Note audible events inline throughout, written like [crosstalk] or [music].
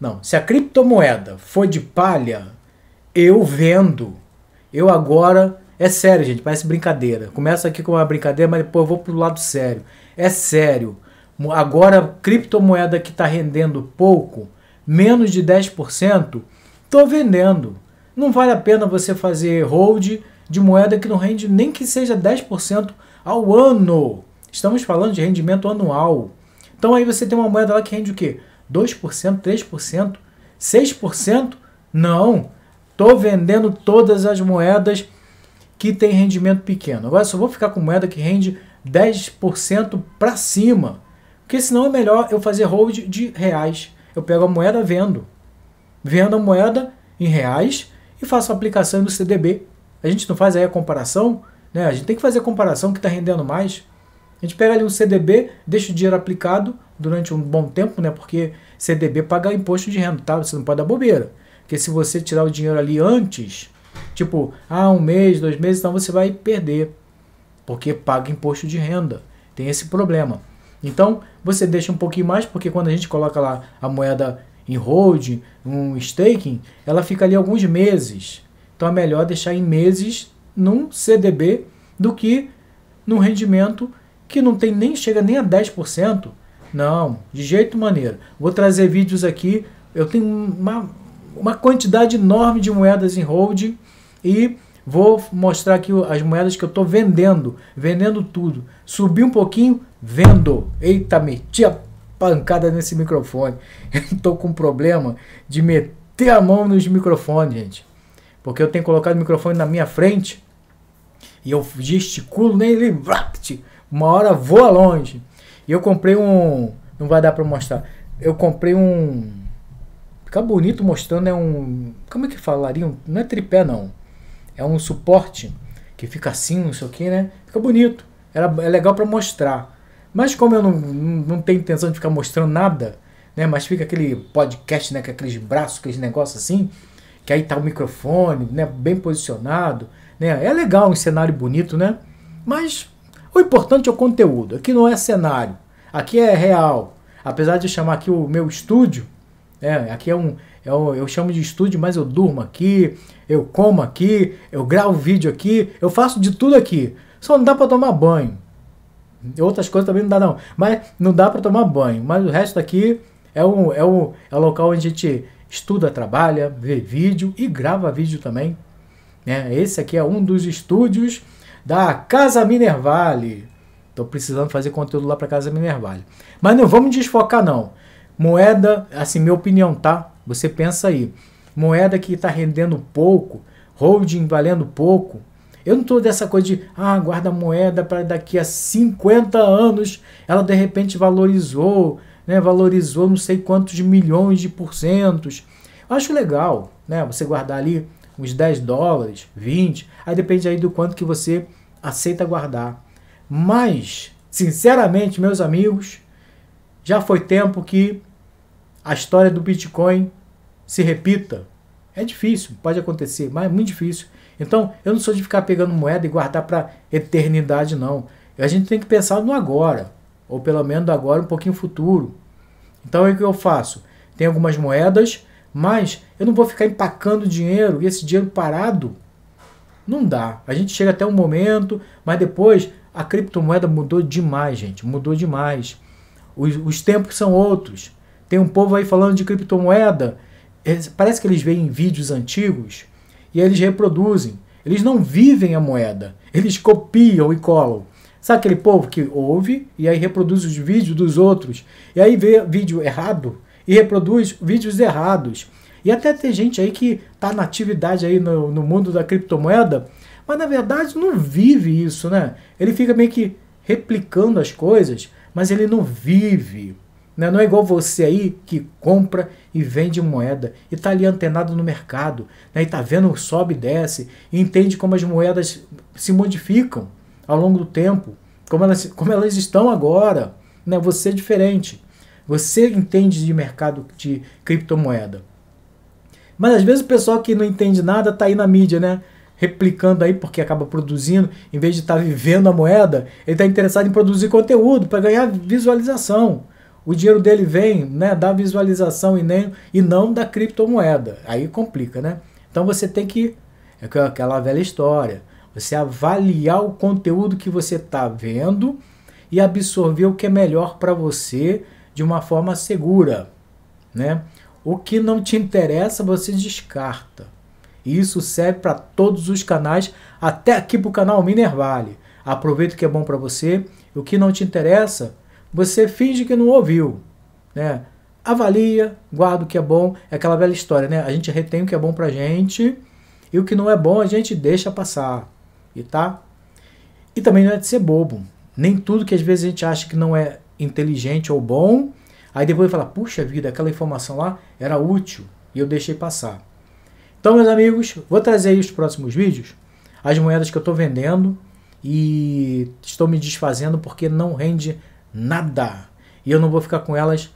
Não, se a criptomoeda for de palha, eu vendo. Eu agora. É sério, gente, parece brincadeira. Começa aqui com uma brincadeira, mas depois eu vou pro lado sério. É sério. Agora, criptomoeda que está rendendo pouco, menos de 10%, tô vendendo. Não vale a pena você fazer hold de moeda que não rende nem que seja 10% ao ano. Estamos falando de rendimento anual. Então aí você tem uma moeda lá que rende o quê? 2%, 3%, 6%? Não. Estou vendendo todas as moedas que têm rendimento pequeno. Agora só vou ficar com moeda que rende 10% para cima. Porque senão é melhor eu fazer hold de reais. Eu pego a moeda, vendo. Vendo a moeda em reais e faço a aplicação no CDB. A gente não faz aí a comparação, né? A gente tem que fazer a comparação que está rendendo mais. A gente pega ali um CDB, deixa o dinheiro aplicado durante um bom tempo, né? Porque CDB paga imposto de renda, tá? Você não pode dar bobeira. Porque se você tirar o dinheiro ali antes, tipo, ah, um mês, dois meses, então você vai perder. Porque paga imposto de renda. Tem esse problema. Então, você deixa um pouquinho mais, porque quando a gente coloca lá a moeda em hold um staking, ela fica ali alguns meses. Então é melhor deixar em meses num CDB do que num rendimento que não tem nem chega nem a 10%, não, de jeito maneiro. Vou trazer vídeos aqui. Eu tenho uma, uma quantidade enorme de moedas em hold e vou mostrar aqui as moedas que eu estou vendendo, vendendo tudo. Subi um pouquinho, vendo. Eita, meti a pancada nesse microfone. [laughs] Estou com problema de meter a mão nos microfones, gente. Porque eu tenho colocado o microfone na minha frente e eu gesticulo nele, uma hora voa longe. E eu comprei um. Não vai dar pra mostrar. Eu comprei um. Fica bonito mostrando, é um. Como é que falariam? Não é tripé, não. É um suporte que fica assim, não sei o que, né? Fica bonito. Era, é legal para mostrar. Mas como eu não, não, não tenho intenção de ficar mostrando nada, né? Mas fica aquele podcast, né? Com aqueles braços, aqueles negócios assim que aí tá o microfone, né, bem posicionado, né? É legal um cenário bonito, né? Mas o importante é o conteúdo. Aqui não é cenário, aqui é real. Apesar de eu chamar aqui o meu estúdio, né? Aqui é um, é eu chamo de estúdio, mas eu durmo aqui, eu como aqui, eu gravo vídeo aqui, eu faço de tudo aqui. Só não dá para tomar banho. Outras coisas também não dá não, mas não dá para tomar banho. Mas o resto aqui é um, é um, é local onde a gente estuda, trabalha, vê vídeo e grava vídeo também. Né? Esse aqui é um dos estúdios da Casa Minervale. Estou precisando fazer conteúdo lá para Casa Minervale. Mas não vamos desfocar não. Moeda, assim, minha opinião, tá? Você pensa aí. Moeda que está rendendo pouco, holding valendo pouco. Eu não estou dessa coisa de, ah, guarda moeda para daqui a 50 anos, ela de repente valorizou, né, valorizou não sei quantos milhões de porcentos. Eu acho legal, né, você guardar ali uns 10 dólares, 20, aí depende aí do quanto que você aceita guardar. Mas, sinceramente, meus amigos, já foi tempo que a história do Bitcoin se repita. É difícil, pode acontecer, mas é muito difícil. Então, eu não sou de ficar pegando moeda e guardar para eternidade, não. A gente tem que pensar no agora, ou pelo menos agora um pouquinho futuro. Então o que eu faço? Tem algumas moedas, mas eu não vou ficar empacando dinheiro e esse dinheiro parado não dá. A gente chega até um momento, mas depois a criptomoeda mudou demais, gente. Mudou demais. Os, os tempos são outros. Tem um povo aí falando de criptomoeda. Eles, parece que eles veem vídeos antigos e eles reproduzem. Eles não vivem a moeda, eles copiam e colam. Sabe aquele povo que ouve e aí reproduz os vídeos dos outros? E aí vê vídeo errado e reproduz vídeos errados. E até tem gente aí que está na atividade aí no, no mundo da criptomoeda, mas na verdade não vive isso, né? Ele fica meio que replicando as coisas, mas ele não vive. Né? Não é igual você aí que compra e vende moeda e está ali antenado no mercado, né? e está vendo sobe e desce, e entende como as moedas se modificam ao longo do tempo, como elas, como elas estão agora. Né? Você é diferente. Você entende de mercado de criptomoeda. Mas às vezes o pessoal que não entende nada tá aí na mídia, né? Replicando aí porque acaba produzindo, em vez de estar tá vivendo a moeda, ele está interessado em produzir conteúdo para ganhar visualização. O dinheiro dele vem né, da visualização e, nem, e não da criptomoeda. Aí complica, né? Então você tem que. É aquela velha história. Você avaliar o conteúdo que você está vendo e absorver o que é melhor para você de uma forma segura, né? O que não te interessa, você descarta. E isso serve para todos os canais, até aqui para o canal Minervale. Aproveita o que é bom para você. O que não te interessa, você finge que não ouviu. Né? Avalia, guarda o que é bom. É aquela velha história, né? A gente retém o que é bom para gente e o que não é bom a gente deixa passar e tá? E também não é de ser bobo. Nem tudo que às vezes a gente acha que não é inteligente ou bom, aí depois fala, puxa vida, aquela informação lá era útil e eu deixei passar. Então, meus amigos, vou trazer aí os próximos vídeos, as moedas que eu estou vendendo e estou me desfazendo porque não rende nada. E eu não vou ficar com elas.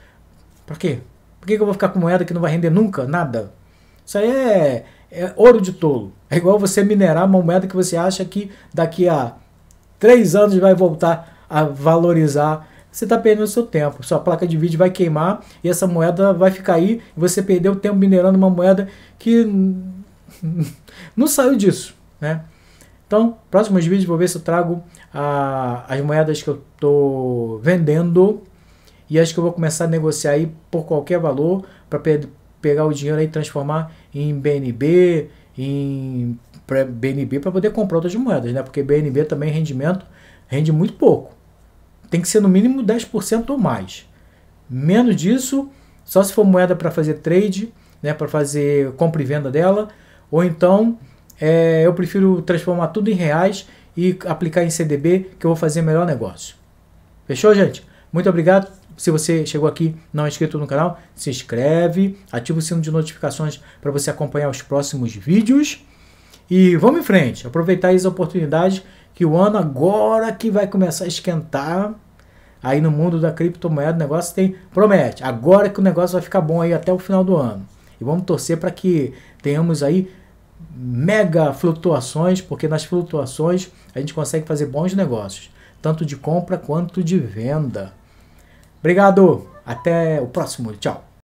Pra quê? Por que, que eu vou ficar com moeda que não vai render nunca? Nada. Isso aí é, é ouro de tolo. É igual você minerar uma moeda que você acha que daqui a três anos vai voltar a valorizar. Você está perdendo seu tempo. Sua placa de vídeo vai queimar e essa moeda vai ficar aí. E você perdeu o tempo minerando uma moeda que [laughs] não saiu disso, né? Então, próximos vídeos vou ver se eu trago ah, as moedas que eu estou vendendo e acho que eu vou começar a negociar aí por qualquer valor para pegar o dinheiro e transformar em BNB, em BNB para poder comprar outras moedas, né? Porque BNB também rendimento rende muito pouco. Tem que ser no mínimo 10% ou mais. Menos disso, só se for moeda para fazer trade, né, para fazer compra e venda dela, ou então é, eu prefiro transformar tudo em reais e aplicar em CDB, que eu vou fazer melhor negócio. Fechou, gente? Muito obrigado. Se você chegou aqui não é inscrito no canal, se inscreve, ativa o sino de notificações para você acompanhar os próximos vídeos. E vamos em frente, aproveitar as oportunidades que o ano agora que vai começar a esquentar aí no mundo da criptomoeda, o negócio tem promete. Agora que o negócio vai ficar bom aí até o final do ano. E vamos torcer para que tenhamos aí mega flutuações, porque nas flutuações a gente consegue fazer bons negócios, tanto de compra quanto de venda. Obrigado, até o próximo, tchau.